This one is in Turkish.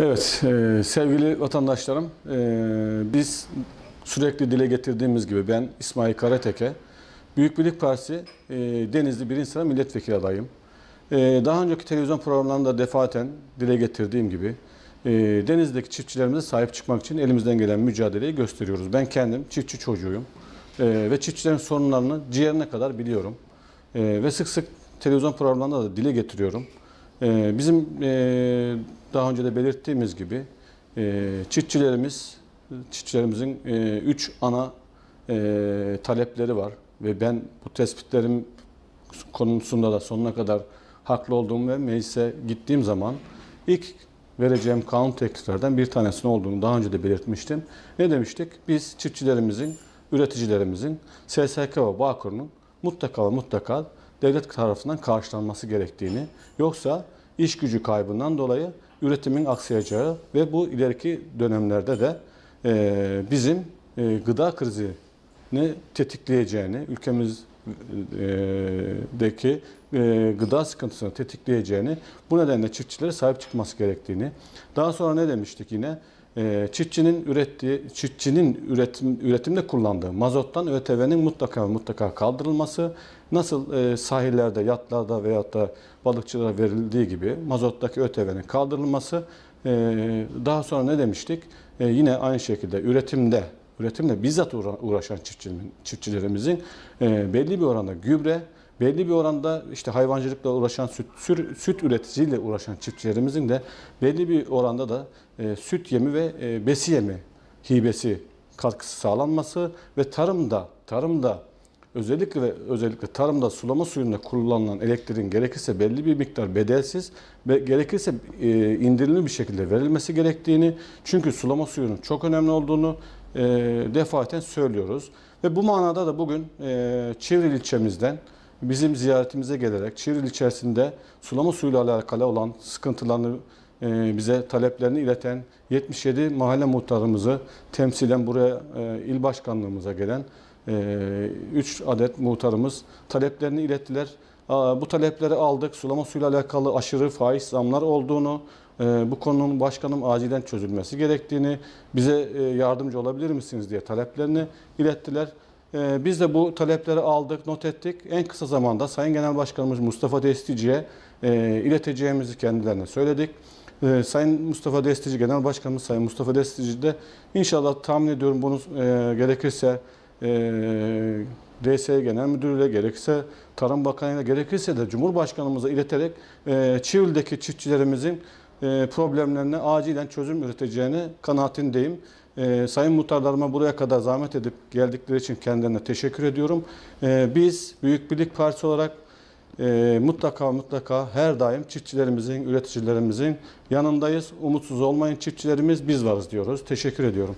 Evet, e, sevgili vatandaşlarım, e, biz sürekli dile getirdiğimiz gibi ben İsmail Karateke, Büyük Birlik Partisi e, Denizli 1. sıra milletvekili adayım. E, daha önceki televizyon programlarında defaten dile getirdiğim gibi e, Denizli'deki çiftçilerimize sahip çıkmak için elimizden gelen mücadeleyi gösteriyoruz. Ben kendim çiftçi çocuğuyum e, ve çiftçilerin sorunlarını ciğerine kadar biliyorum. E, ve sık sık televizyon programlarında da dile getiriyorum. E, bizim e, daha önce de belirttiğimiz gibi e, çiftçilerimiz, çiftçilerimizin e, üç ana e, talepleri var ve ben bu tespitlerim konusunda da sonuna kadar haklı olduğum ve meclise gittiğim zaman ilk vereceğim kanun tekliflerden bir tanesini olduğunu daha önce de belirtmiştim. Ne demiştik? Biz çiftçilerimizin, üreticilerimizin, SSK ve Bağkur'un mutlaka mutlaka devlet tarafından karşılanması gerektiğini, yoksa iş gücü kaybından dolayı üretimin aksayacağı ve bu ileriki dönemlerde de e, bizim e, gıda krizini tetikleyeceğini, ülkemizdeki e, e, gıda sıkıntısını tetikleyeceğini, bu nedenle çiftçilere sahip çıkması gerektiğini, daha sonra ne demiştik yine, ee, çiftçinin ürettiği, çiftçinin üretim, üretimde kullandığı mazottan ÖTV'nin mutlaka mutlaka kaldırılması, nasıl e, sahillerde, yatlarda veyahut da balıkçılara verildiği gibi mazottaki ÖTV'nin kaldırılması, e, daha sonra ne demiştik? E, yine aynı şekilde üretimde, üretimle bizzat uğraşan çiftçilerimizin e, belli bir oranda gübre, belli bir oranda işte hayvancılıkla uğraşan süt, sür, süt üreticisiyle uğraşan çiftçilerimizin de belli bir oranda da e, süt yemi ve e, besi yemi hibesi katkısı sağlanması ve tarımda tarımda özellikle ve özellikle tarımda sulama suyunda kullanılan elektriğin gerekirse belli bir miktar bedelsiz ve gerekirse e, indirimli bir şekilde verilmesi gerektiğini çünkü sulama suyunun çok önemli olduğunu e, defaten söylüyoruz. Ve bu manada da bugün e, Çivril ilçemizden bizim ziyaretimize gelerek Çivril içerisinde sulama suyuyla alakalı olan sıkıntılarını e, bize taleplerini ileten 77 mahalle muhtarımızı temsilen buraya e, il başkanlığımıza gelen 3 e, adet muhtarımız taleplerini ilettiler. Bu talepleri aldık. Sulama suyuyla alakalı aşırı faiz zamlar olduğunu, bu konunun başkanım acilen çözülmesi gerektiğini, bize yardımcı olabilir misiniz diye taleplerini ilettiler. Ee, biz de bu talepleri aldık, not ettik. En kısa zamanda Sayın Genel Başkanımız Mustafa Destici'ye e, ileteceğimizi kendilerine söyledik. Ee, Sayın Mustafa Destici, Genel Başkanımız Sayın Mustafa Destici de inşallah tahmin ediyorum bunu e, gerekirse e, DS Genel Müdürü'yle gerekirse Tarım Bakanı'yla gerekirse de Cumhurbaşkanımıza ileterek e, Çivildeki çiftçilerimizin e, problemlerine acilen çözüm üreteceğini kanaatindeyim. E, sayın muhtarlarıma buraya kadar zahmet edip geldikleri için kendilerine teşekkür ediyorum. E, biz Büyük Birlik Partisi olarak e, mutlaka mutlaka her daim çiftçilerimizin, üreticilerimizin yanındayız. Umutsuz olmayın çiftçilerimiz biz varız diyoruz. Teşekkür ediyorum.